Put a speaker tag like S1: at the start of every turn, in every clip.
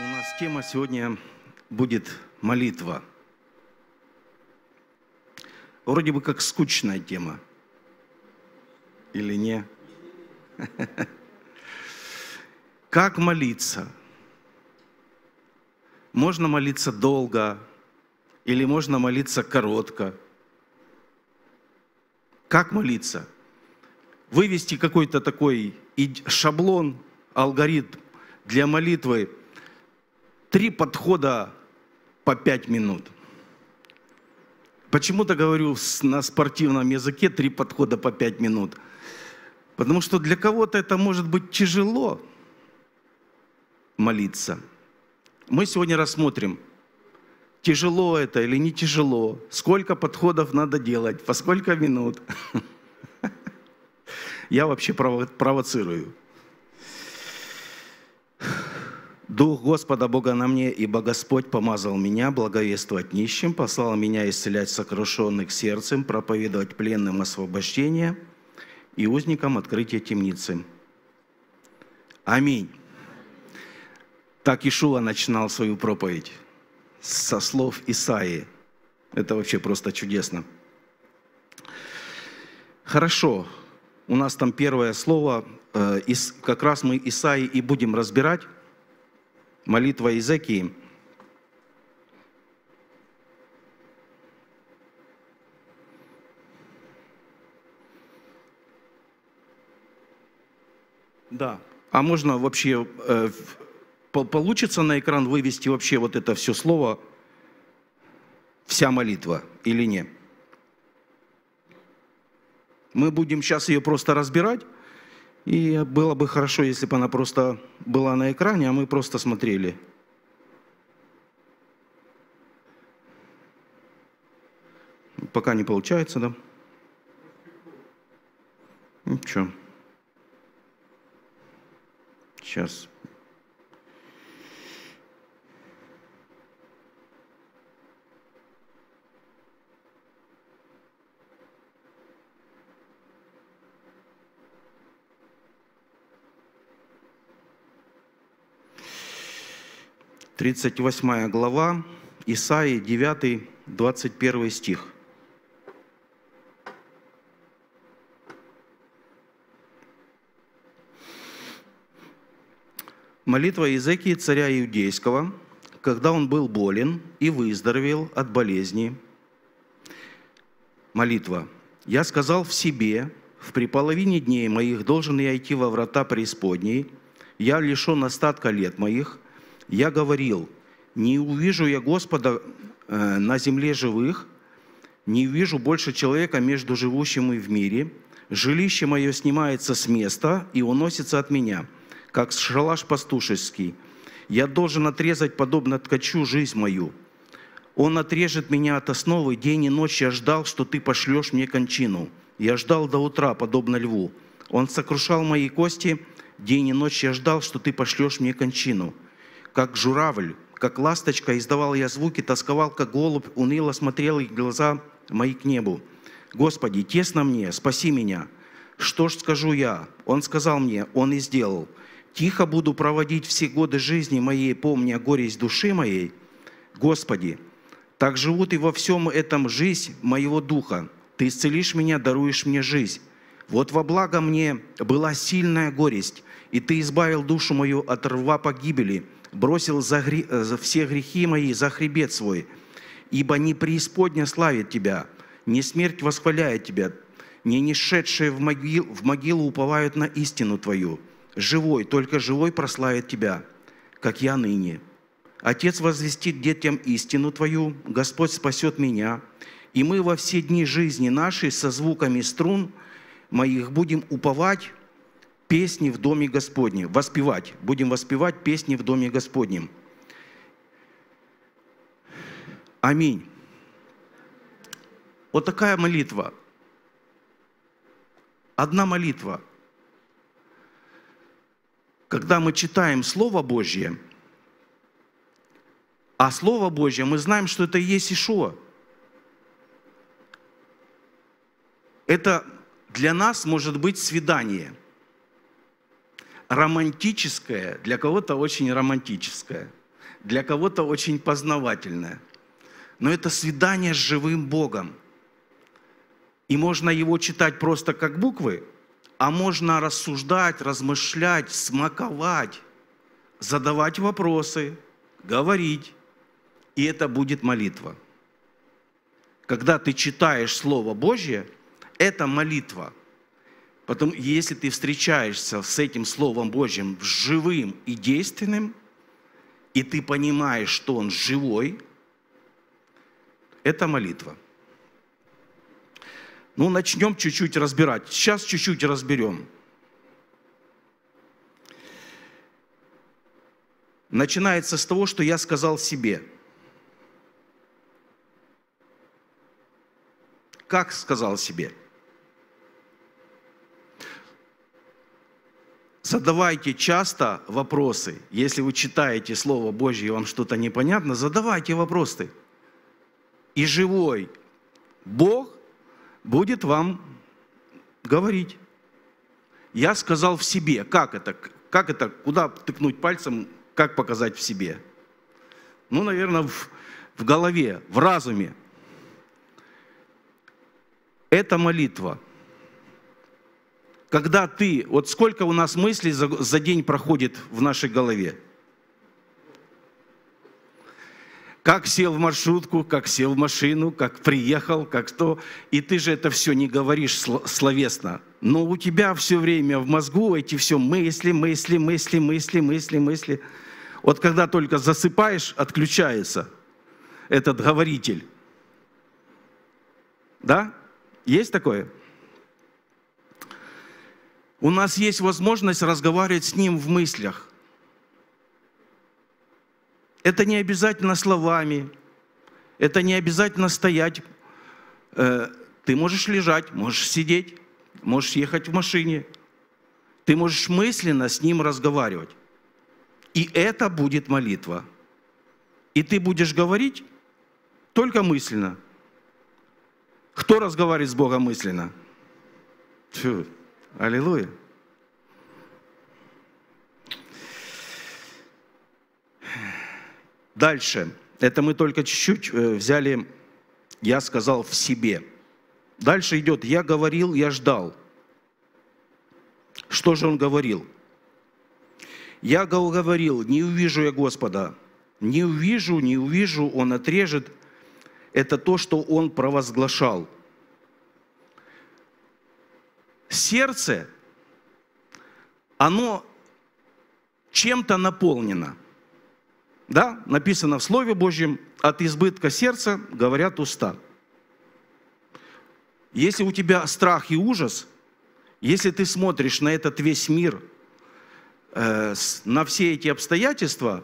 S1: У нас тема сегодня будет молитва. Вроде бы как скучная тема. Или не? Как молиться? Можно молиться долго или можно молиться коротко? Как молиться? Вывести какой-то такой шаблон, алгоритм для молитвы – три подхода по пять минут. Почему-то говорю на спортивном языке три подхода по пять минут. Потому что для кого-то это может быть тяжело молиться. Мы сегодня рассмотрим, тяжело это или не тяжело, сколько подходов надо делать, по сколько минут. Я вообще провоцирую. Дух Господа Бога на мне, ибо Господь помазал меня благовествовать нищим, послал меня исцелять сокрушенных сердцем, проповедовать пленным освобождение и узникам открытие темницы. Аминь. Так Ишуа начинал свою проповедь со слов Исаии. Это вообще просто чудесно. Хорошо, у нас там первое слово, э, как раз мы Исаи и будем разбирать молитва Изекии. Да. А можно вообще, э, получится на экран вывести вообще вот это все слово, вся молитва или нет? Мы будем сейчас ее просто разбирать, и было бы хорошо, если бы она просто была на экране, а мы просто смотрели. Пока не получается, да? Ничего. Сейчас. 38 глава, Исаии 9, 21 стих. Молитва Иезекии царя Иудейского, когда он был болен и выздоровел от болезни. Молитва. «Я сказал в себе, в приполовине дней моих должен я идти во врата преисподней, я лишен остатка лет моих, я говорил, не увижу я Господа э, на земле живых, не увижу больше человека между живущим и в мире. Жилище мое снимается с места и уносится от меня, как шалаш пастушеский. Я должен отрезать, подобно ткачу, жизнь мою. Он отрежет меня от основы, день и ночь я ждал, что ты пошлешь мне кончину. Я ждал до утра, подобно льву. Он сокрушал мои кости, день и ночь я ждал, что ты пошлешь мне кончину как журавль, как ласточка издавал я звуки, тосковал, как голубь, уныло смотрел и глаза мои к небу. Господи, тесно мне, спаси меня. Что ж скажу я? Он сказал мне, он и сделал. Тихо буду проводить все годы жизни моей, помня горесть души моей. Господи, так живут и во всем этом жизнь моего духа. Ты исцелишь меня, даруешь мне жизнь. Вот во благо мне была сильная горесть, и Ты избавил душу мою от рва погибели – бросил за гре... Э, за все грехи мои за хребет свой, ибо не преисподня славит тебя, не смерть восхваляет тебя, не нешедшие в, могил... в могилу уповают на истину твою. Живой, только живой прославит тебя, как я ныне. Отец возвестит детям истину твою, Господь спасет меня, и мы во все дни жизни нашей со звуками струн моих будем уповать песни в Доме Господнем, воспевать. Будем воспевать песни в Доме Господнем. Аминь. Вот такая молитва. Одна молитва. Когда мы читаем Слово Божье, а Слово Божье, мы знаем, что это и есть Ишуа. Это для нас может быть свидание – романтическое, для кого-то очень романтическое, для кого-то очень познавательное. Но это свидание с живым Богом. И можно его читать просто как буквы, а можно рассуждать, размышлять, смаковать, задавать вопросы, говорить. И это будет молитва. Когда ты читаешь Слово Божье, это молитва – Потом, если ты встречаешься с этим Словом Божьим живым и действенным, и ты понимаешь, что он живой, это молитва. Ну, начнем чуть-чуть разбирать. Сейчас чуть-чуть разберем. Начинается с того, что я сказал себе. Как сказал себе? Задавайте часто вопросы. Если вы читаете Слово Божье и вам что-то непонятно, задавайте вопросы. И живой Бог будет вам говорить. Я сказал в себе. Как это? Как это? Куда тыкнуть пальцем? Как показать в себе? Ну, наверное, в, в голове, в разуме. Это молитва – когда ты, вот сколько у нас мыслей за, за день проходит в нашей голове? Как сел в маршрутку, как сел в машину, как приехал, как то. И ты же это все не говоришь словесно. Но у тебя все время в мозгу эти все мысли, мысли, мысли, мысли, мысли, мысли. Вот когда только засыпаешь, отключается этот говоритель. Да? Есть такое? у нас есть возможность разговаривать с Ним в мыслях. Это не обязательно словами, это не обязательно стоять. Э, ты можешь лежать, можешь сидеть, можешь ехать в машине. Ты можешь мысленно с Ним разговаривать. И это будет молитва. И ты будешь говорить только мысленно. Кто разговаривает с Богом мысленно? Фу, Аллилуйя. Дальше. Это мы только чуть-чуть э, взяли, я сказал, в себе. Дальше идет, я говорил, я ждал. Что же он говорил? Я говорил, не увижу я Господа. Не увижу, не увижу, он отрежет. Это то, что он провозглашал – сердце, оно чем-то наполнено. Да? Написано в Слове Божьем, от избытка сердца говорят уста. Если у тебя страх и ужас, если ты смотришь на этот весь мир, э, на все эти обстоятельства,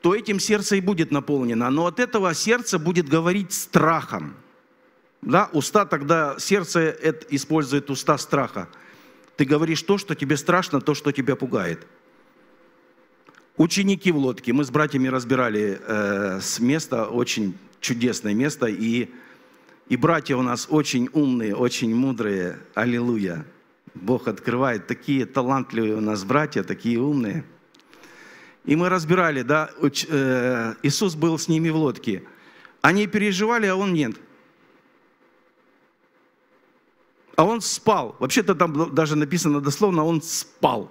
S1: то этим сердце и будет наполнено. Но от этого сердце будет говорить страхом. Да, уста тогда, сердце это использует уста страха. Ты говоришь то, что тебе страшно, то, что тебя пугает. Ученики в лодке. Мы с братьями разбирали э, с места, очень чудесное место. И, и братья у нас очень умные, очень мудрые. Аллилуйя. Бог открывает. Такие талантливые у нас братья, такие умные. И мы разбирали, да, уч, э, Иисус был с ними в лодке. Они переживали, а он нет – а он спал. Вообще-то там даже написано дословно, он спал.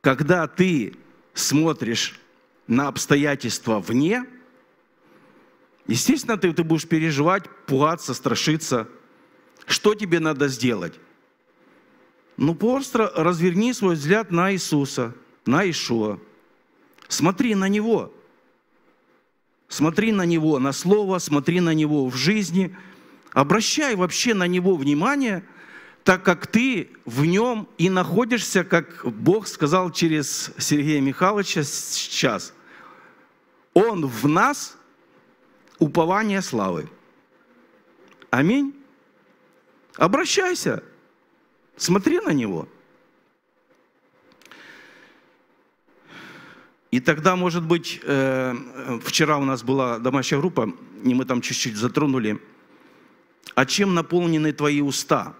S1: Когда ты смотришь на обстоятельства вне, естественно, ты, ты будешь переживать, пугаться, страшиться. Что тебе надо сделать? Ну, просто разверни свой взгляд на Иисуса, на Ишуа. Смотри на Него – Смотри на Него, на Слово, смотри на Него в жизни. Обращай вообще на Него внимание, так как ты в Нем и находишься, как Бог сказал через Сергея Михайловича сейчас. Он в нас – упование славы. Аминь. Обращайся, смотри на Него – И тогда, может быть, э, э, вчера у нас была домашняя группа, и мы там чуть-чуть затронули. А чем наполнены твои уста?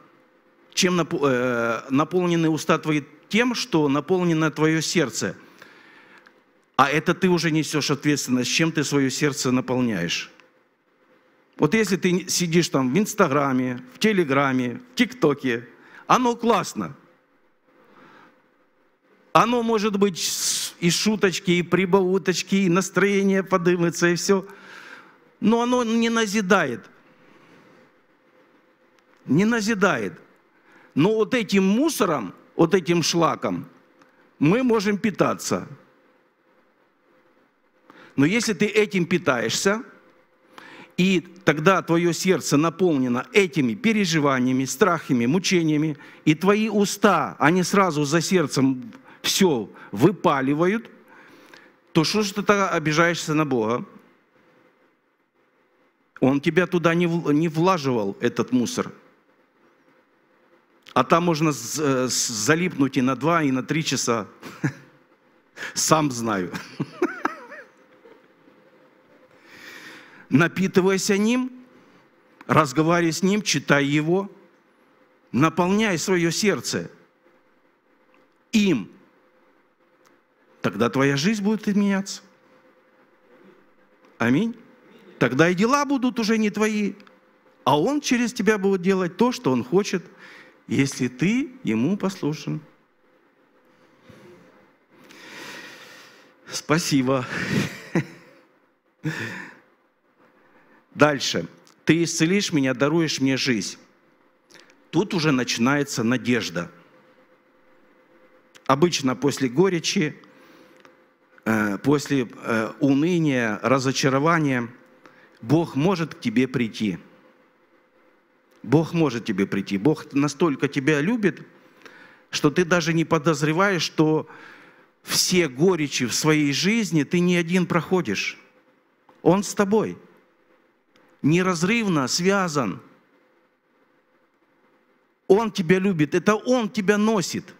S1: Чем э, наполнены уста твои тем, что наполнено твое сердце? А это ты уже несешь ответственность, чем ты свое сердце наполняешь. Вот если ты сидишь там в Инстаграме, в Телеграме, в ТикТоке, оно классно. Оно может быть и шуточки, и прибауточки, и настроение подымется, и все. Но оно не назидает. Не назидает. Но вот этим мусором, вот этим шлаком мы можем питаться. Но если ты этим питаешься, и тогда твое сердце наполнено этими переживаниями, страхами, мучениями, и твои уста, они сразу за сердцем все выпаливают, то что ж ты тогда обижаешься на Бога? Он тебя туда не, не влаживал, этот мусор. А там можно э, залипнуть и на два, и на три часа. Сам знаю. Напитывайся ним, разговаривай с ним, читай его, наполняй свое сердце им – Тогда твоя жизнь будет меняться. Аминь. Тогда и дела будут уже не твои, а Он через тебя будет делать то, что Он хочет, если ты Ему послушен. Спасибо. Дальше. Ты исцелишь меня, даруешь мне жизнь. Тут уже начинается надежда. Обычно после горечи Э, после э, уныния, разочарования, Бог может к тебе прийти. Бог может к тебе прийти. Бог настолько тебя любит, что ты даже не подозреваешь, что все горечи в своей жизни ты не один проходишь. Он с тобой. Неразрывно связан. Он тебя любит. Это Он тебя носит.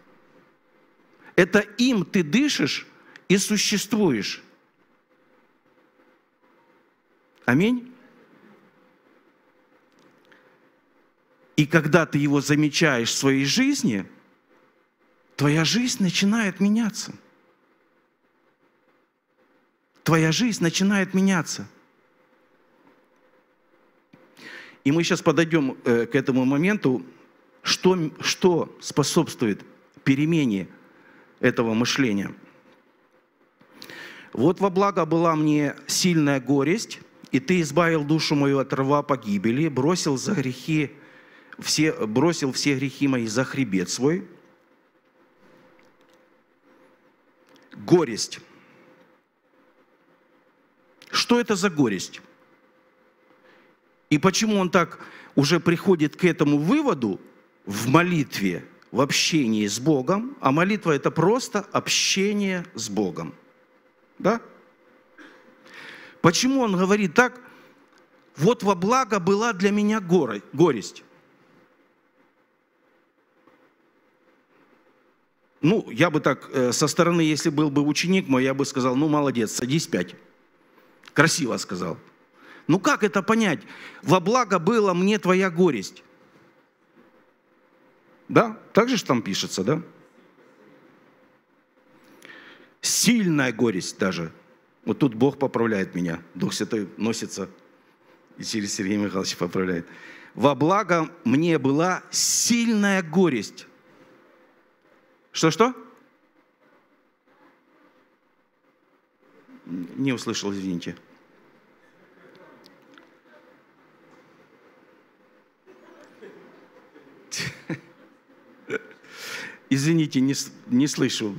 S1: Это им ты дышишь, и существуешь. Аминь. И когда ты его замечаешь в своей жизни, твоя жизнь начинает меняться. Твоя жизнь начинает меняться. И мы сейчас подойдем э, к этому моменту, что, что способствует перемене этого мышления – вот во благо была мне сильная горесть, и ты избавил душу мою от рва погибели, бросил за грехи все, бросил все грехи мои за хребет свой. Горесть. Что это за горесть? И почему он так уже приходит к этому выводу в молитве, в общении с Богом, а молитва – это просто общение с Богом – да? Почему он говорит так? Вот во благо была для меня горе, горесть. Ну, я бы так, э, со стороны, если был бы ученик мой, я бы сказал, ну, молодец, садись пять. Красиво сказал. Ну, как это понять? Во благо была мне твоя горесть. Да, так же там пишется, да? Сильная горесть даже. Вот тут Бог поправляет меня. Дух Святой носится и через Сергея Михайловича поправляет. «Во благо мне была сильная горесть». Что-что? Не услышал, извините. Извините, не, не слышу.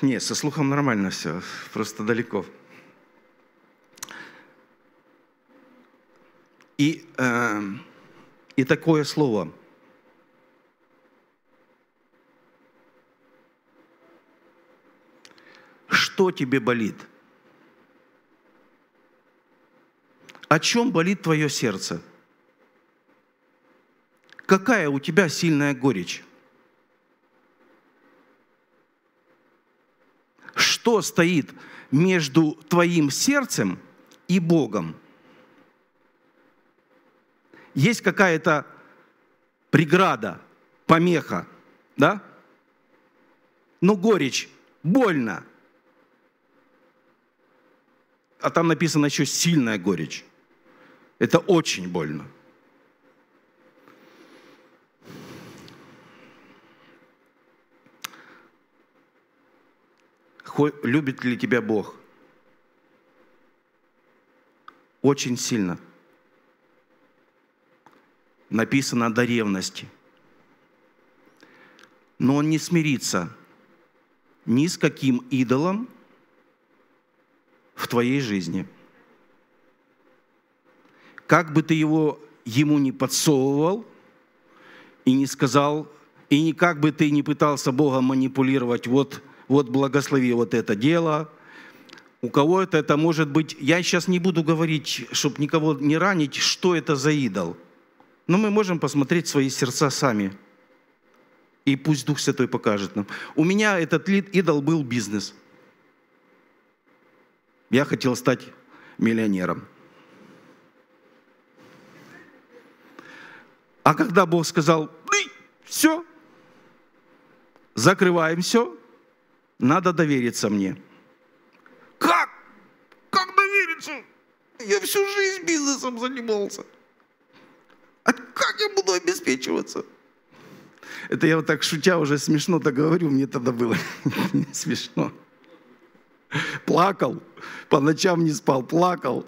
S1: Нет, со слухом нормально все, просто далеко. И, э, и такое слово. Что тебе болит? О чем болит твое сердце? Какая у тебя сильная горечь? что стоит между твоим сердцем и Богом? Есть какая-то преграда, помеха, да? Но горечь, больно. А там написано еще сильная горечь. Это очень больно. любит ли тебя Бог. Очень сильно. Написано до ревности. Но он не смирится ни с каким идолом в твоей жизни. Как бы ты его ему не подсовывал и не сказал, и никак бы ты не пытался Бога манипулировать, вот вот благослови вот это дело. У кого-то это может быть, я сейчас не буду говорить, чтобы никого не ранить, что это за идол. Но мы можем посмотреть свои сердца сами. И пусть Дух Святой покажет нам. У меня этот идол был бизнес. Я хотел стать миллионером. А когда Бог сказал, все, закрываем все, надо довериться мне. Как? Как довериться? Я всю жизнь бизнесом занимался. А как я буду обеспечиваться? Это я вот так шутя уже смешно так говорю, мне тогда было смешно. Плакал, по ночам не спал, плакал.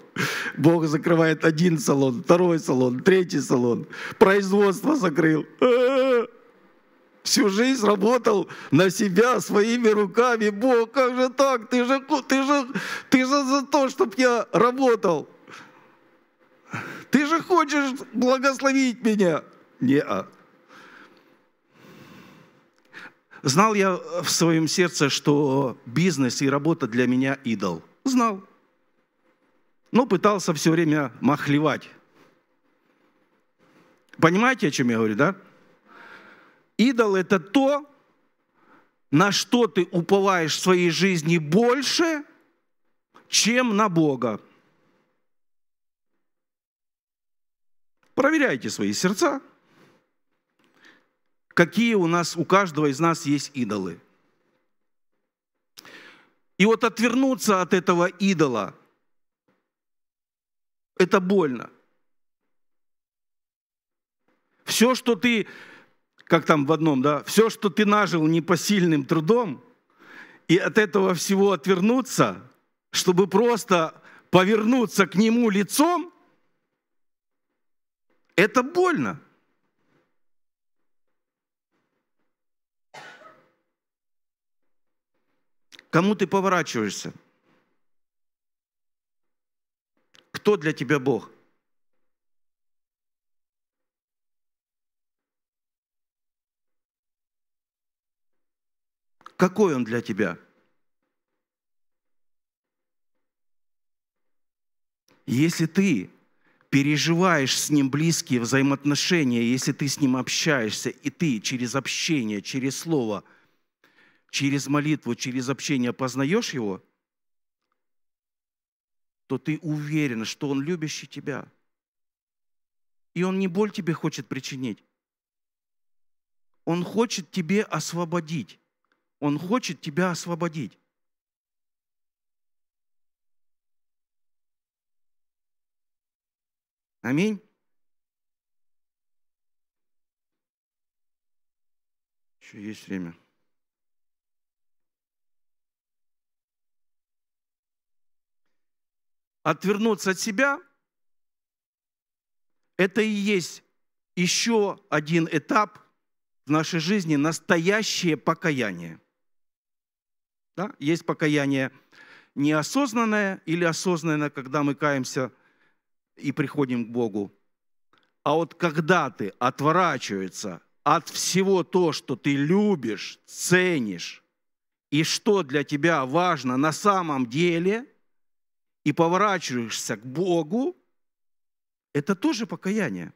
S1: Бог закрывает один салон, второй салон, третий салон. Производство закрыл. А -а -а всю жизнь работал на себя своими руками. Бог, как же так? Ты же, ты же, ты же за то, чтобы я работал. Ты же хочешь благословить меня. Не, а. Знал я в своем сердце, что бизнес и работа для меня идол. Знал. Но пытался все время махлевать. Понимаете, о чем я говорю, да? Идол – это то, на что ты уповаешь в своей жизни больше, чем на Бога. Проверяйте свои сердца, какие у нас, у каждого из нас есть идолы. И вот отвернуться от этого идола – это больно. Все, что ты как там в одном, да, все, что ты нажил непосильным трудом, и от этого всего отвернуться, чтобы просто повернуться к нему лицом, это больно. Кому ты поворачиваешься? Кто для тебя Бог? Какой он для тебя? Если ты переживаешь с ним близкие взаимоотношения, если ты с ним общаешься, и ты через общение, через слово, через молитву, через общение познаешь его, то ты уверен, что он любящий тебя. И он не боль тебе хочет причинить. Он хочет тебе освободить. Он хочет тебя освободить. Аминь. Еще есть время. Отвернуться от себя – это и есть еще один этап в нашей жизни – настоящее покаяние. Да? Есть покаяние неосознанное или осознанное, когда мы каемся и приходим к Богу. А вот когда ты отворачиваешься от всего то, что ты любишь, ценишь, и что для тебя важно на самом деле, и поворачиваешься к Богу, это тоже покаяние.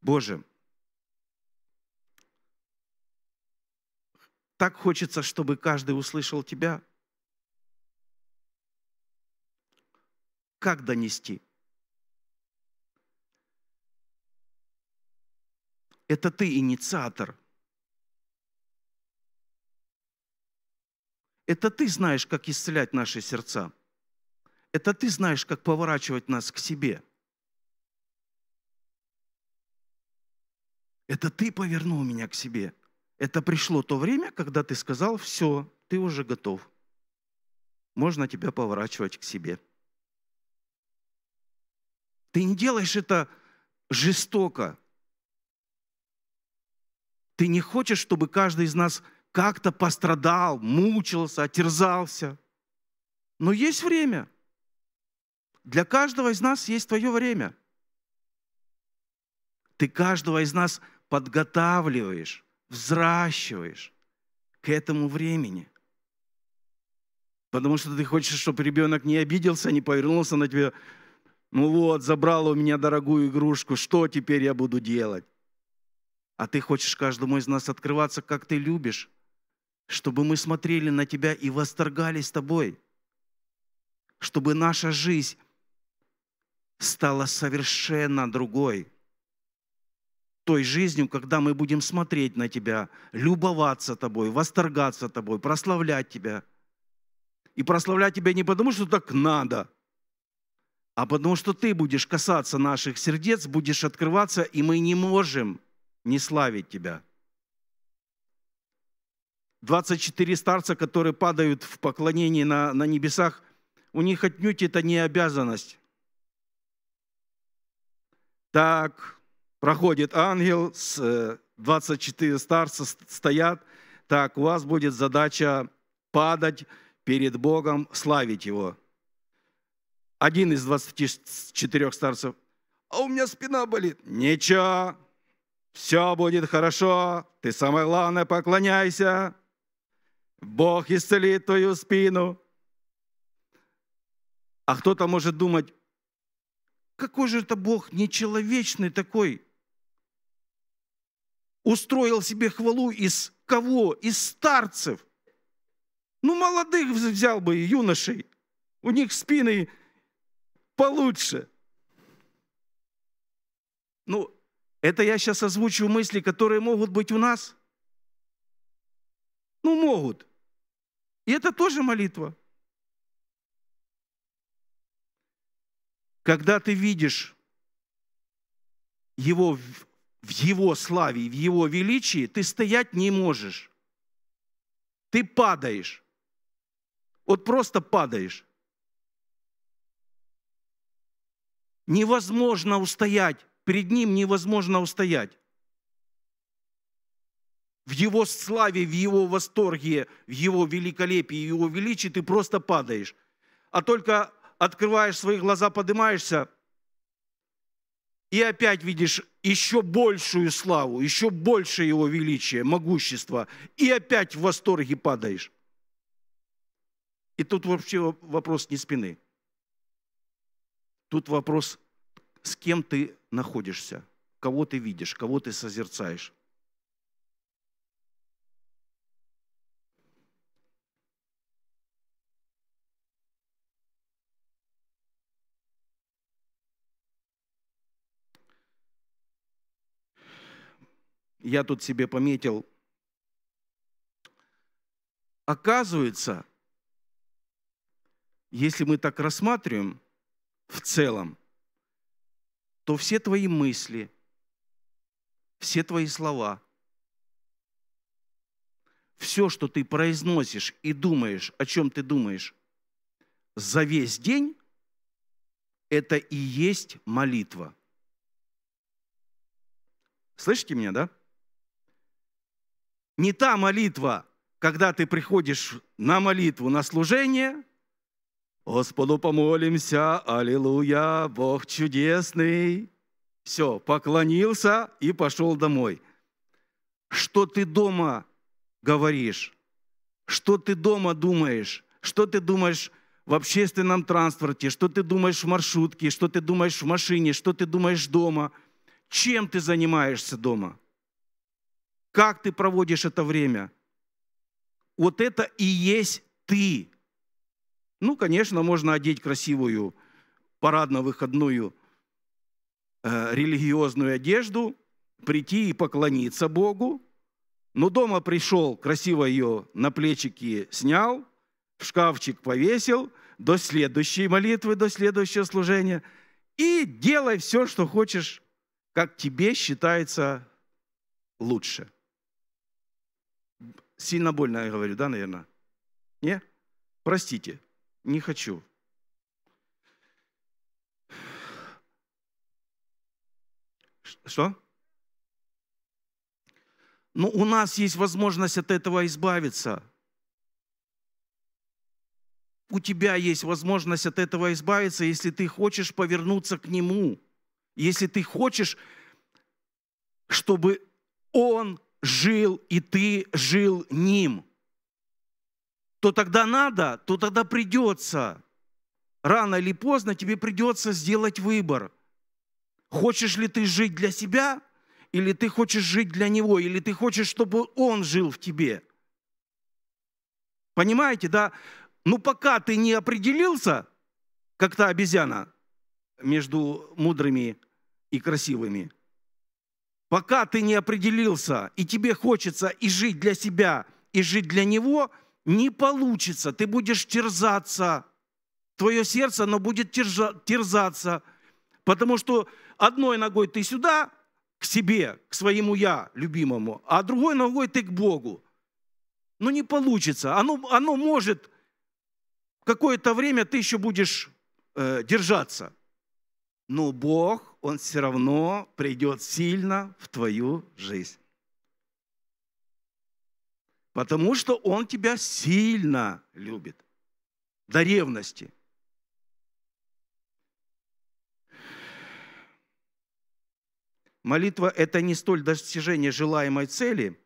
S1: Боже, Так хочется, чтобы каждый услышал тебя. Как донести? Это ты инициатор. Это ты знаешь, как исцелять наши сердца. Это ты знаешь, как поворачивать нас к себе. Это ты повернул меня к себе – это пришло то время, когда ты сказал, все, ты уже готов. Можно тебя поворачивать к себе. Ты не делаешь это жестоко. Ты не хочешь, чтобы каждый из нас как-то пострадал, мучился, терзался. Но есть время. Для каждого из нас есть твое время. Ты каждого из нас подготавливаешь взращиваешь к этому времени. Потому что ты хочешь, чтобы ребенок не обиделся, не повернулся на тебя. Ну вот, забрал у меня дорогую игрушку, что теперь я буду делать? А ты хочешь каждому из нас открываться, как ты любишь, чтобы мы смотрели на тебя и восторгались тобой, чтобы наша жизнь стала совершенно другой – той жизнью, когда мы будем смотреть на Тебя, любоваться Тобой, восторгаться Тобой, прославлять Тебя. И прославлять Тебя не потому, что так надо, а потому что Ты будешь касаться наших сердец, будешь открываться, и мы не можем не славить Тебя. 24 старца, которые падают в поклонении на, на небесах, у них отнюдь это не обязанность. Так, проходит ангел, 24 э, старца стоят, так, у вас будет задача падать перед Богом, славить Его. Один из 24 старцев, а у меня спина болит. Ничего, все будет хорошо, ты самое главное поклоняйся. Бог исцелит твою спину. А кто-то может думать, какой же это Бог нечеловечный такой, устроил себе хвалу из кого? Из старцев. Ну, молодых взял бы, юношей. У них спины получше. Ну, это я сейчас озвучу мысли, которые могут быть у нас. Ну, могут. И это тоже молитва. Когда ты видишь его в Его славе, в Его величии, ты стоять не можешь. Ты падаешь. Вот просто падаешь. Невозможно устоять. Перед Ним невозможно устоять. В Его славе, в Его восторге, в Его великолепии, в Его величии ты просто падаешь. А только открываешь свои глаза, поднимаешься, и опять видишь еще большую славу, еще больше его величия, могущества, и опять в восторге падаешь. И тут вообще вопрос не спины. Тут вопрос, с кем ты находишься, кого ты видишь, кого ты созерцаешь. я тут себе пометил, оказывается, если мы так рассматриваем в целом, то все твои мысли, все твои слова, все, что ты произносишь и думаешь, о чем ты думаешь за весь день, это и есть молитва. Слышите меня, да? не та молитва, когда ты приходишь на молитву, на служение. Господу помолимся, аллилуйя, Бог чудесный. Все, поклонился и пошел домой. Что ты дома говоришь? Что ты дома думаешь? Что ты думаешь в общественном транспорте? Что ты думаешь в маршрутке? Что ты думаешь в машине? Что ты думаешь дома? Чем ты занимаешься дома? как ты проводишь это время. Вот это и есть ты. Ну, конечно, можно одеть красивую парадно-выходную э, религиозную одежду, прийти и поклониться Богу. Но дома пришел, красиво ее на плечики снял, в шкафчик повесил, до следующей молитвы, до следующего служения. И делай все, что хочешь, как тебе считается лучше. Сильно больно я говорю, да, наверное? Не? Простите, не хочу. Что? Но ну, у нас есть возможность от этого избавиться. У тебя есть возможность от этого избавиться, если ты хочешь повернуться к Нему. Если ты хочешь, чтобы Он жил, и ты жил ним, то тогда надо, то тогда придется. Рано или поздно тебе придется сделать выбор. Хочешь ли ты жить для себя, или ты хочешь жить для него, или ты хочешь, чтобы он жил в тебе. Понимаете, да? Ну, пока ты не определился, как та обезьяна между мудрыми и красивыми – Пока ты не определился, и тебе хочется и жить для себя, и жить для него, не получится. Ты будешь терзаться. Твое сердце, оно будет терзаться. Потому что одной ногой ты сюда, к себе, к своему я любимому, а другой ногой ты к Богу. Но ну, не получится. Оно, оно может какое-то время ты еще будешь э, держаться. Но Бог он все равно придет сильно в твою жизнь. Потому что он тебя сильно любит. До ревности. Молитва – это не столь достижение желаемой цели,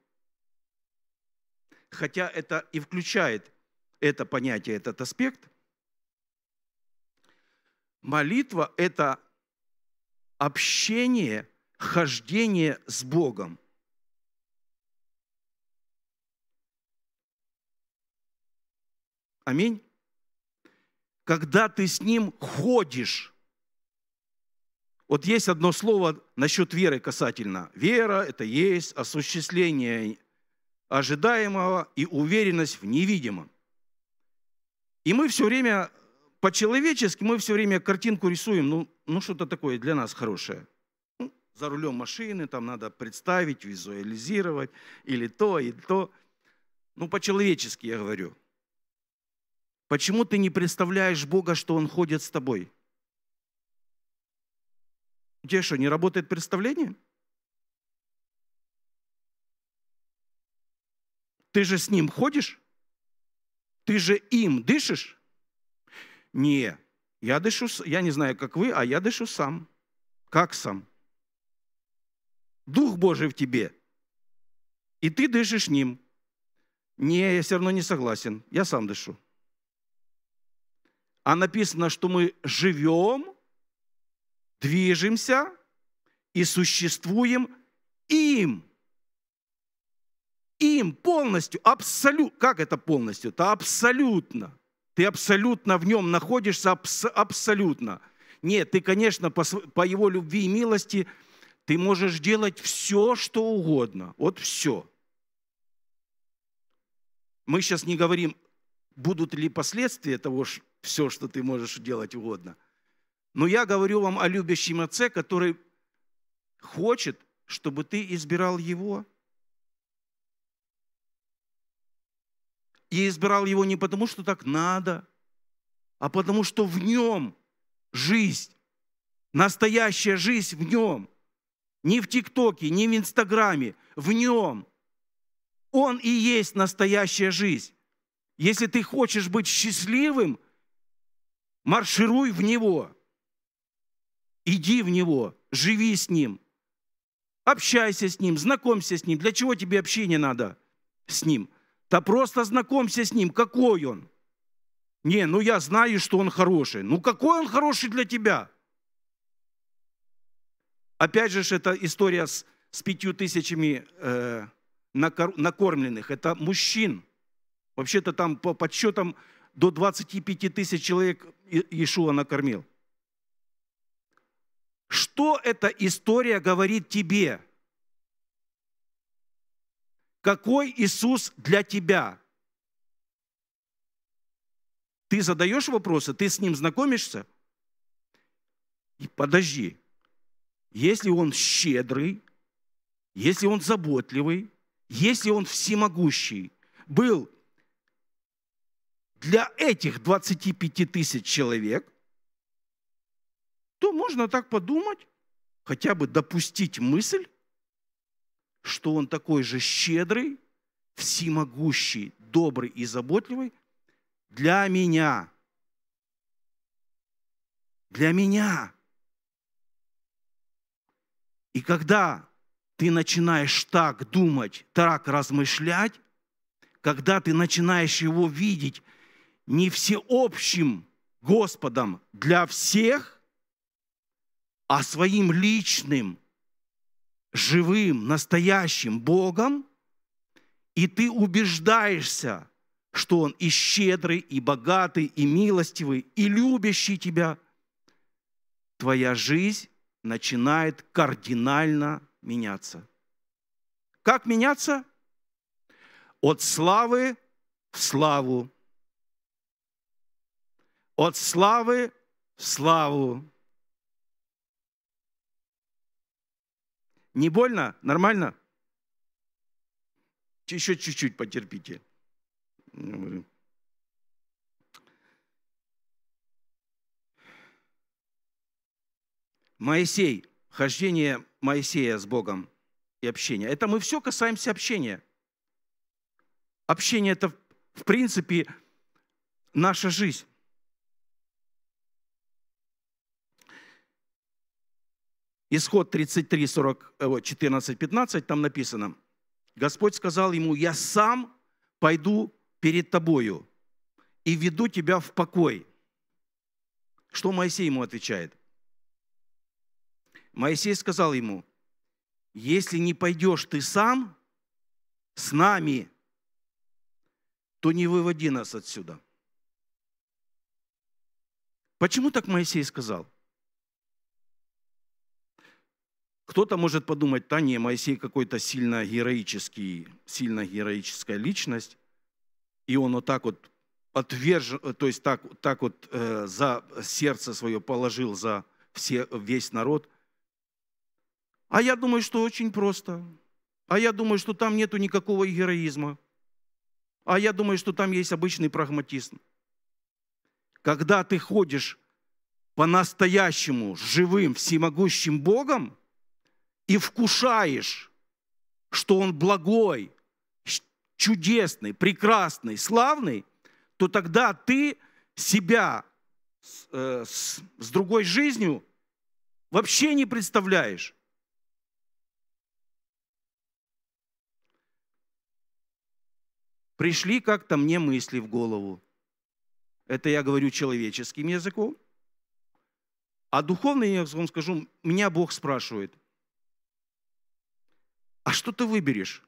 S1: хотя это и включает это понятие, этот аспект. Молитва – это общение, хождение с Богом. Аминь. Когда ты с Ним ходишь. Вот есть одно слово насчет веры касательно. Вера – это есть осуществление ожидаемого и уверенность в невидимом. И мы все время по-человечески мы все время картинку рисуем, ну, ну что-то такое для нас хорошее. Ну, за рулем машины там надо представить, визуализировать, или то, и то. Ну, по-человечески я говорю. Почему ты не представляешь Бога, что Он ходит с тобой? У тебя что, не работает представление? Ты же с Ним ходишь? Ты же им дышишь? Не, я дышу, я не знаю, как вы, а я дышу сам. Как сам? Дух Божий в тебе. И ты дышишь ним. Не, я все равно не согласен. Я сам дышу. А написано, что мы живем, движемся и существуем им. Им полностью, абсолютно. Как это полностью? Это абсолютно. Ты абсолютно в нем находишься, абс абсолютно. Нет, ты, конечно, по, по его любви и милости, ты можешь делать все, что угодно. Вот все. Мы сейчас не говорим, будут ли последствия того, что все, что ты можешь делать угодно. Но я говорю вам о любящем отце, который хочет, чтобы ты избирал его – И избирал его не потому, что так надо, а потому, что в нем жизнь, настоящая жизнь в нем. Не в ТикТоке, не в Инстаграме, в нем. Он и есть настоящая жизнь. Если ты хочешь быть счастливым, маршируй в него. Иди в него, живи с ним. Общайся с ним, знакомься с ним. Для чего тебе общение надо с ним? Да просто знакомься с ним, какой он. Не, ну я знаю, что он хороший. Ну какой он хороший для тебя? Опять же, это история с, с пятью тысячами э, накормленных. Это мужчин. Вообще-то там по подсчетам до 25 тысяч человек Иешуа накормил. Что эта история говорит тебе? Какой Иисус для тебя? Ты задаешь вопросы, ты с ним знакомишься? И подожди, если он щедрый, если он заботливый, если он всемогущий, был для этих 25 тысяч человек, то можно так подумать, хотя бы допустить мысль, что Он такой же щедрый, всемогущий, добрый и заботливый для меня. Для меня. И когда ты начинаешь так думать, так размышлять, когда ты начинаешь его видеть не всеобщим Господом для всех, а своим личным – живым, настоящим Богом, и ты убеждаешься, что Он и щедрый, и богатый, и милостивый, и любящий тебя, твоя жизнь начинает кардинально меняться. Как меняться? От славы в славу. От славы в славу. Не больно? Нормально? Еще чуть-чуть потерпите. Моисей, хождение Моисея с Богом и общение. Это мы все касаемся общения. Общение – это, в принципе, наша жизнь. Исход 33, 40, 14, 15, там написано. Господь сказал ему, я сам пойду перед тобою и веду тебя в покой. Что Моисей ему отвечает? Моисей сказал ему, если не пойдешь ты сам с нами, то не выводи нас отсюда. Почему так Моисей сказал? Кто-то может подумать, да не, Моисей какой-то сильно героический, сильно героическая личность, и он вот так вот отвержен, э, то есть так, так вот э, за сердце свое положил за все, весь народ. А я думаю, что очень просто. А я думаю, что там нету никакого героизма. А я думаю, что там есть обычный прагматизм. Когда ты ходишь по-настоящему живым, всемогущим Богом, и вкушаешь, что Он благой, чудесный, прекрасный, славный, то тогда ты себя с, э, с, с другой жизнью вообще не представляешь. Пришли как-то мне мысли в голову. Это я говорю человеческим языком. А духовным языком скажу, меня Бог спрашивает – а что ты выберешь?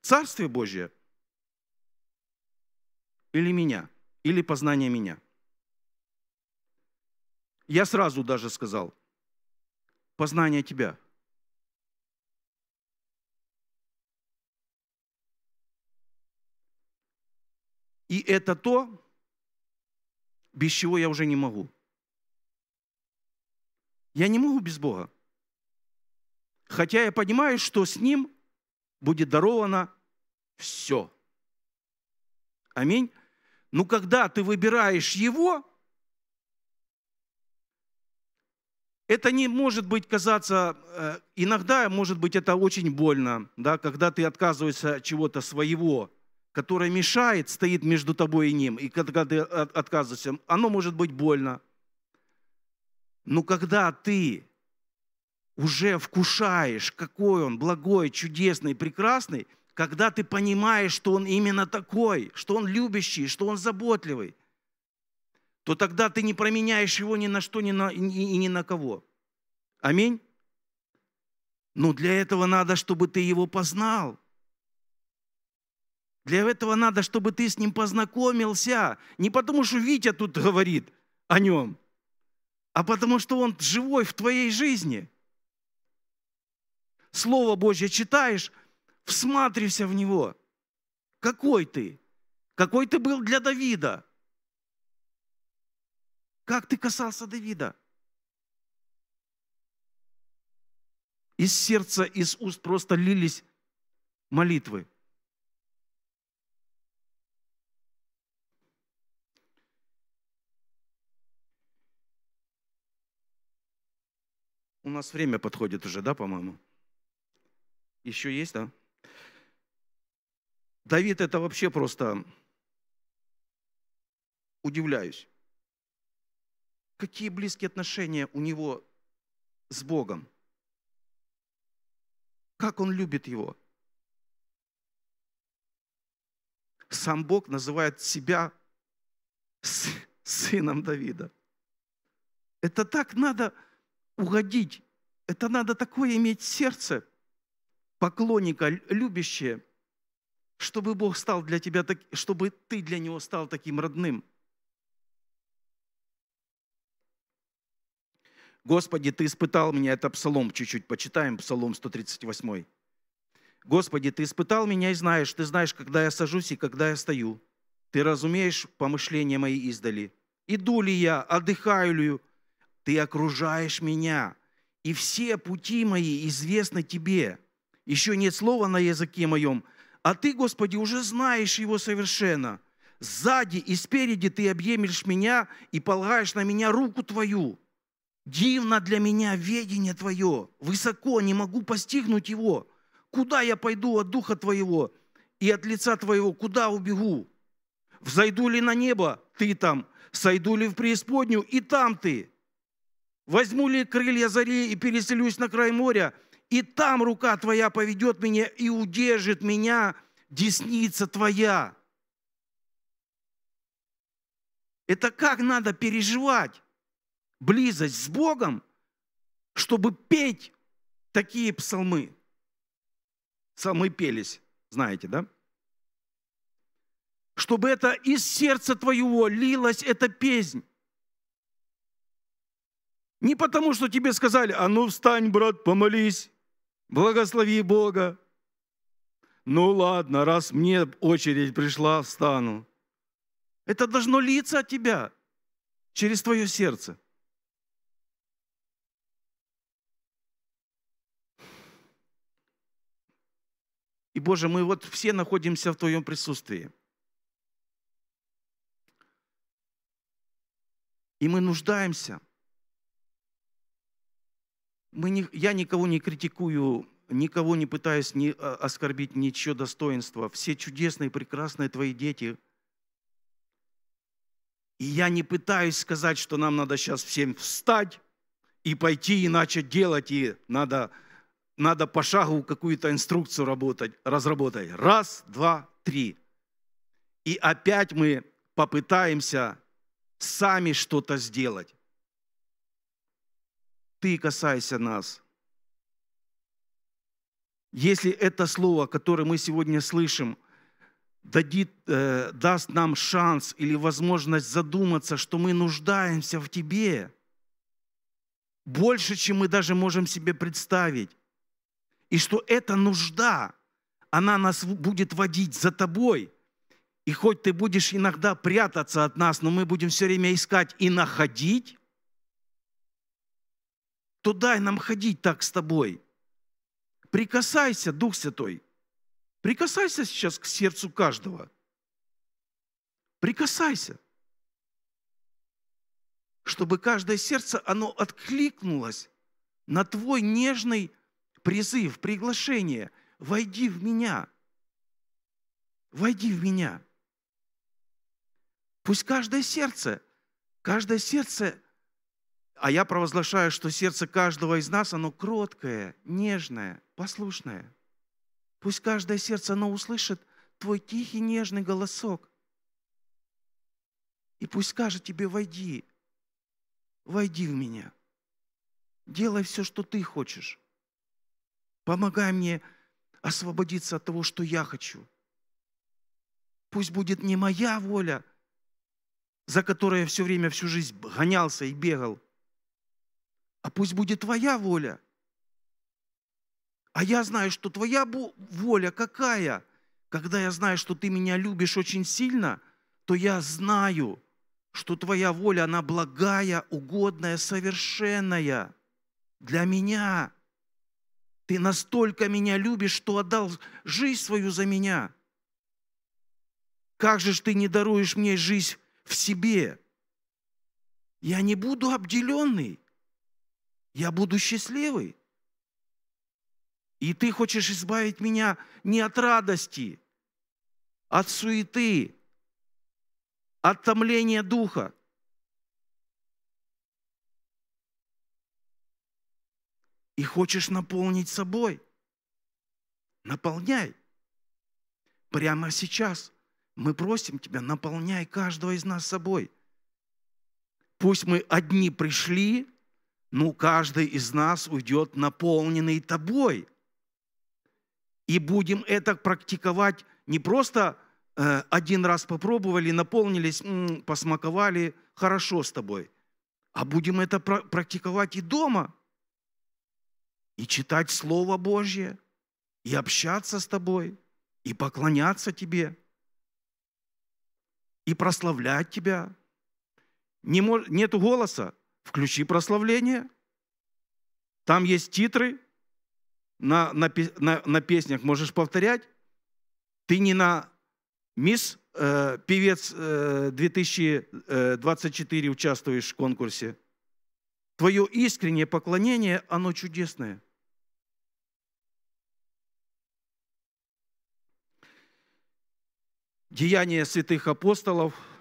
S1: Царствие Божье или меня, или познание меня? Я сразу даже сказал, познание тебя. И это то, без чего я уже не могу. Я не могу без Бога. Хотя я понимаю, что с ним будет даровано все. Аминь. Но ну, когда ты выбираешь его, это не может быть казаться, э, иногда, может быть, это очень больно, да, когда ты отказываешься от чего-то своего, которое мешает, стоит между тобой и ним, и когда ты отказываешься, оно может быть больно. Но когда ты уже вкушаешь, какой он благой, чудесный, прекрасный, когда ты понимаешь, что он именно такой, что он любящий, что он заботливый, то тогда ты не променяешь его ни на что ни на, и, и ни на кого. Аминь. Но для этого надо, чтобы ты его познал. Для этого надо, чтобы ты с ним познакомился. Не потому, что Витя тут говорит о нем, а потому, что он живой в твоей жизни – Слово Божье читаешь, всматривайся в него. Какой ты? Какой ты был для Давида? Как ты касался Давида? Из сердца, из уст просто лились молитвы. У нас время подходит уже, да, по-моему? Еще есть, да? Давид это вообще просто удивляюсь. Какие близкие отношения у него с Богом? Как он любит его? Сам Бог называет себя сыном Давида. Это так надо угодить. Это надо такое иметь сердце – поклонника, любящее, чтобы Бог стал для тебя, так, чтобы ты для Него стал таким родным. Господи, Ты испытал меня, это псалом чуть-чуть, почитаем псалом 138. Господи, Ты испытал меня и знаешь, Ты знаешь, когда я сажусь и когда я стою. Ты разумеешь помышления мои издали. Иду ли я, отдыхаю ли, Ты окружаешь меня, и все пути мои известны Тебе еще нет слова на языке моем, а Ты, Господи, уже знаешь его совершенно. Сзади и спереди Ты объемишь меня и полагаешь на меня руку Твою. Дивно для меня ведение Твое, высоко не могу постигнуть его. Куда я пойду от Духа Твоего и от лица Твоего, куда убегу? Взойду ли на небо, Ты там, сойду ли в преисподнюю, и там Ты. Возьму ли крылья зари и переселюсь на край моря – и там рука Твоя поведет меня и удержит меня десница Твоя. Это как надо переживать близость с Богом, чтобы петь такие псалмы. Псалмы пелись, знаете, да? Чтобы это из сердца твоего лилась эта песнь. Не потому, что тебе сказали, а ну встань, брат, помолись. Благослови Бога. Ну ладно, раз мне очередь пришла, встану. Это должно литься от тебя через твое сердце. И, Боже, мы вот все находимся в Твоем присутствии. И мы нуждаемся мы не, я никого не критикую, никого не пытаюсь не а, оскорбить, ничего достоинства. Все чудесные, прекрасные твои дети. И я не пытаюсь сказать, что нам надо сейчас всем встать и пойти и начать делать, и надо, надо по шагу какую-то инструкцию работать, разработать. Раз, два, три. И опять мы попытаемся сами что-то сделать ты касайся нас. Если это слово, которое мы сегодня слышим, дадит, э, даст нам шанс или возможность задуматься, что мы нуждаемся в Тебе больше, чем мы даже можем себе представить, и что эта нужда, она нас будет водить за Тобой – и хоть ты будешь иногда прятаться от нас, но мы будем все время искать и находить, то дай нам ходить так с тобой. Прикасайся, Дух Святой. Прикасайся сейчас к сердцу каждого. Прикасайся. Чтобы каждое сердце, оно откликнулось на твой нежный призыв, приглашение. Войди в меня. Войди в меня. Пусть каждое сердце, каждое сердце а я провозглашаю, что сердце каждого из нас, оно кроткое, нежное, послушное. Пусть каждое сердце, оно услышит твой тихий, нежный голосок. И пусть скажет тебе, войди, войди в меня. Делай все, что ты хочешь. Помогай мне освободиться от того, что я хочу. Пусть будет не моя воля, за которой я все время, всю жизнь гонялся и бегал – а пусть будет твоя воля. А я знаю, что твоя воля какая? Когда я знаю, что ты меня любишь очень сильно, то я знаю, что твоя воля, она благая, угодная, совершенная для меня. Ты настолько меня любишь, что отдал жизнь свою за меня. Как же ж ты не даруешь мне жизнь в себе? Я не буду обделенный я буду счастливый. И ты хочешь избавить меня не от радости, от суеты, от томления духа. И хочешь наполнить собой. Наполняй. Прямо сейчас мы просим Тебя, наполняй каждого из нас собой. Пусть мы одни пришли, ну, каждый из нас уйдет наполненный тобой. И будем это практиковать не просто э, один раз попробовали, наполнились, м-м, посмаковали, хорошо с тобой, а будем это пр- практиковать и дома, и читать Слово Божье, и общаться с тобой, и поклоняться тебе, и прославлять тебя. Не мож... Нету голоса, Включи прославление. Там есть титры на, на, на, на песнях, можешь повторять. Ты не на мисс э, певец э, 2024 участвуешь в конкурсе. Твое искреннее поклонение, оно чудесное. Деяния святых апостолов –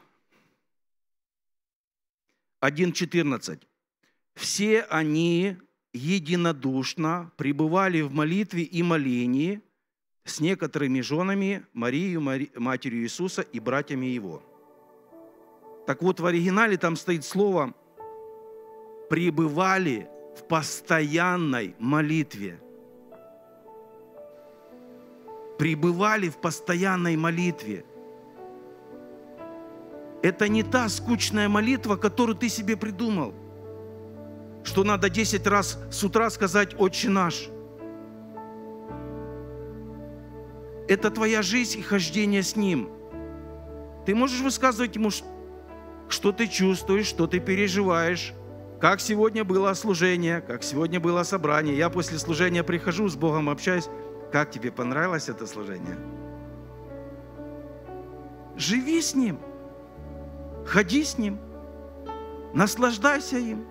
S1: 1.14. «Все они единодушно пребывали в молитве и молении с некоторыми женами Марию, матерью Иисуса и братьями Его». Так вот, в оригинале там стоит слово «пребывали в постоянной молитве». Пребывали в постоянной молитве – это не та скучная молитва, которую ты себе придумал, что надо 10 раз с утра сказать «Отче наш». Это твоя жизнь и хождение с Ним. Ты можешь высказывать Ему, что ты чувствуешь, что ты переживаешь, как сегодня было служение, как сегодня было собрание. Я после служения прихожу, с Богом общаюсь. Как тебе понравилось это служение? Живи с Ним. Ходи с Ним, наслаждайся им,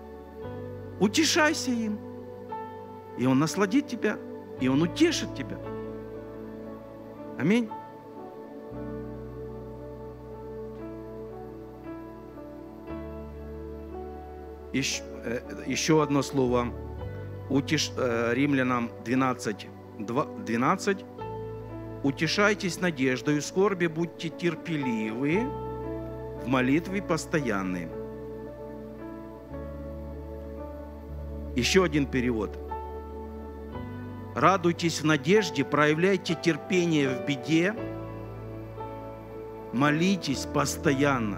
S1: утешайся им. И Он насладит тебя, и Он утешит тебя. Аминь. Еще, э, еще одно слово. Утеш, э, римлянам 12, 12. «Утешайтесь надеждою, скорби будьте терпеливы, молитве постоянные. Еще один перевод. Радуйтесь в надежде, проявляйте терпение в беде, молитесь постоянно.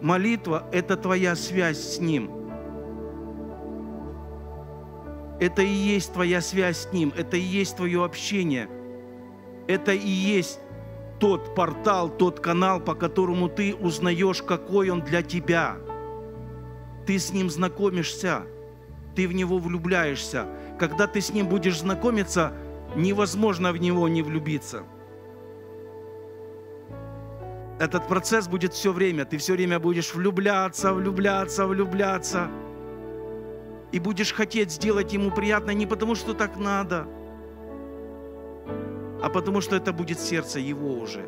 S1: Молитва – это твоя связь с Ним. Это и есть твоя связь с Ним, это и есть твое общение, это и есть тот портал, тот канал, по которому ты узнаешь, какой он для тебя. Ты с ним знакомишься, ты в него влюбляешься. Когда ты с ним будешь знакомиться, невозможно в него не влюбиться. Этот процесс будет все время. Ты все время будешь влюбляться, влюбляться, влюбляться. И будешь хотеть сделать ему приятно не потому, что так надо – а потому что это будет сердце Его уже.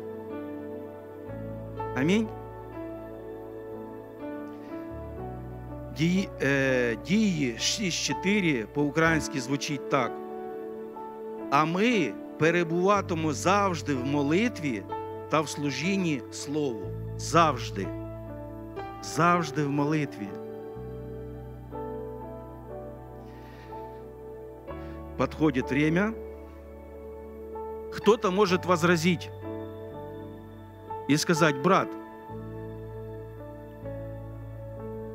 S1: Аминь. Дії, е, э, дії 6.4 по-українськи звучить так. А ми перебуватимо завжди в молитві та в служінні Слову. Завжди. Завжди в молитві. Подходит время кто-то может возразить и сказать, брат,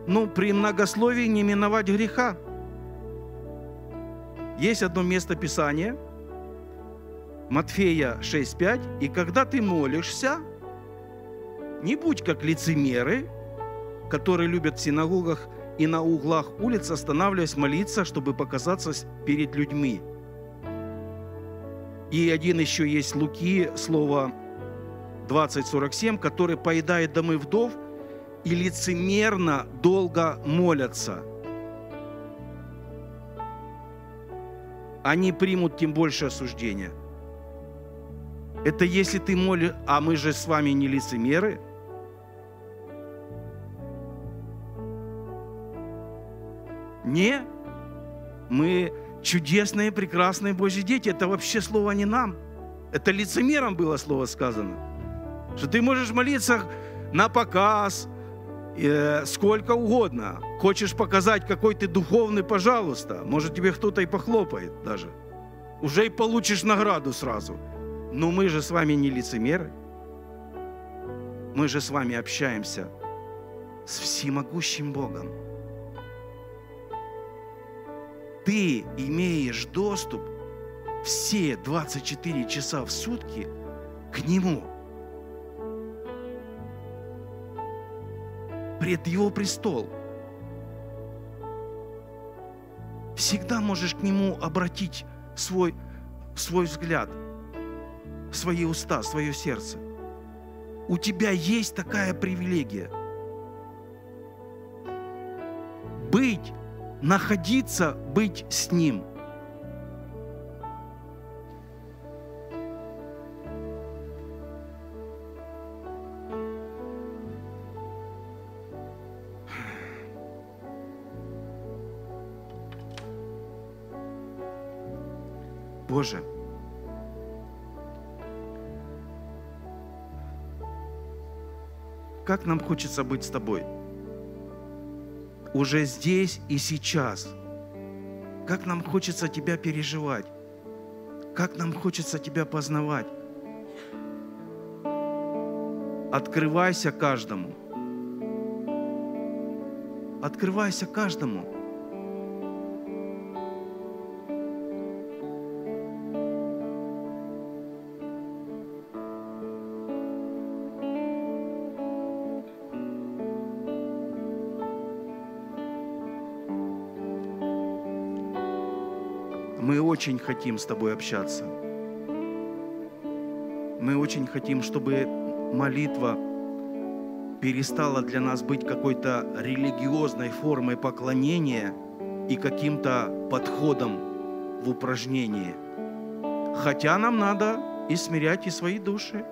S1: ну, при многословии не миновать греха. Есть одно место Писания, Матфея 6.5, и когда ты молишься, не будь как лицемеры, которые любят в синагогах и на углах улиц останавливаясь молиться, чтобы показаться перед людьми. И один еще есть Луки, слово 20.47, который поедает домы вдов и лицемерно долго молятся. Они примут тем больше осуждения. Это если ты молишь, а мы же с вами не лицемеры – не мы чудесные, прекрасные Божьи дети. Это вообще слово не нам. Это лицемером было слово сказано. Что ты можешь молиться на показ, э, сколько угодно. Хочешь показать, какой ты духовный, пожалуйста. Может, тебе кто-то и похлопает даже. Уже и получишь награду сразу. Но мы же с вами не лицемеры. Мы же с вами общаемся с всемогущим Богом ты имеешь доступ все 24 часа в сутки к Нему. Пред Его престол. Всегда можешь к Нему обратить свой, свой взгляд, свои уста, свое сердце. У тебя есть такая привилегия. Быть находиться, быть с Ним. Боже, как нам хочется быть с Тобой – уже здесь и сейчас. Как нам хочется Тебя переживать. Как нам хочется Тебя познавать. Открывайся каждому. Открывайся каждому. мы очень хотим с тобой общаться. Мы очень хотим, чтобы молитва перестала для нас быть какой-то религиозной формой поклонения и каким-то подходом в упражнении. Хотя нам надо и смирять и свои души.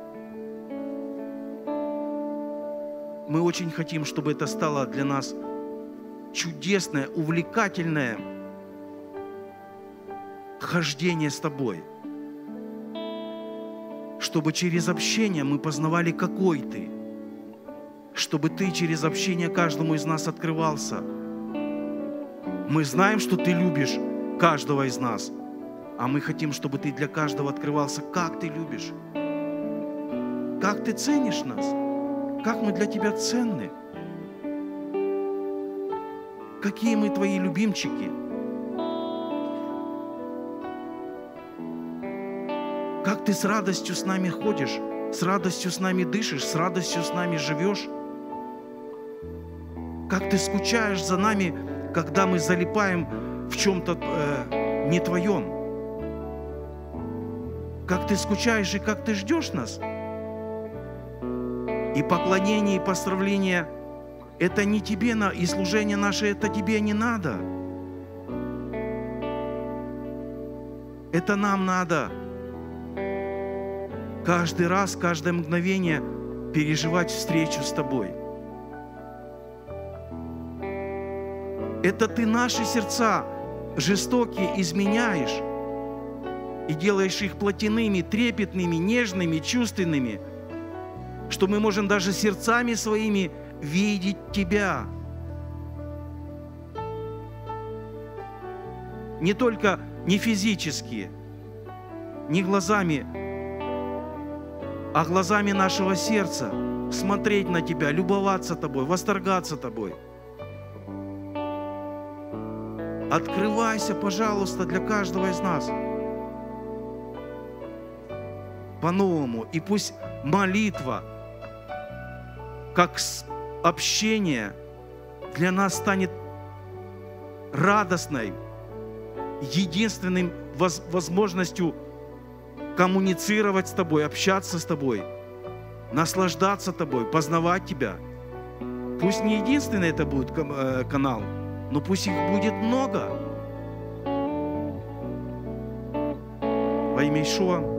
S1: Мы очень хотим, чтобы это стало для нас чудесное, увлекательное хождение с Тобой, чтобы через общение мы познавали, какой Ты, чтобы Ты через общение каждому из нас открывался. Мы знаем, что Ты любишь каждого из нас, а мы хотим, чтобы Ты для каждого открывался, как Ты любишь, как Ты ценишь нас, как мы для Тебя ценны, какие мы Твои любимчики – Ты с радостью с нами ходишь, с радостью с нами дышишь, с радостью с нами живешь. Как ты скучаешь за нами, когда мы залипаем в чем-то э, не твоем. Как ты скучаешь и как ты ждешь нас. И поклонение, и поздравление – это не тебе, и служение наше – это тебе не надо. Это нам надо – каждый раз, каждое мгновение переживать встречу с Тобой. Это Ты наши сердца жестокие изменяешь и делаешь их плотяными, трепетными, нежными, чувственными, что мы можем даже сердцами своими видеть Тебя. Не только не физически, не глазами, а глазами нашего сердца смотреть на Тебя, любоваться Тобой, восторгаться Тобой. Открывайся, пожалуйста, для каждого из нас по-новому. И пусть молитва, как общение, для нас станет радостной, единственной возможностью коммуницировать с тобой, общаться с тобой, наслаждаться тобой, познавать тебя. Пусть не единственный это будет э, канал, но пусть их будет много. Во имя Ишуа.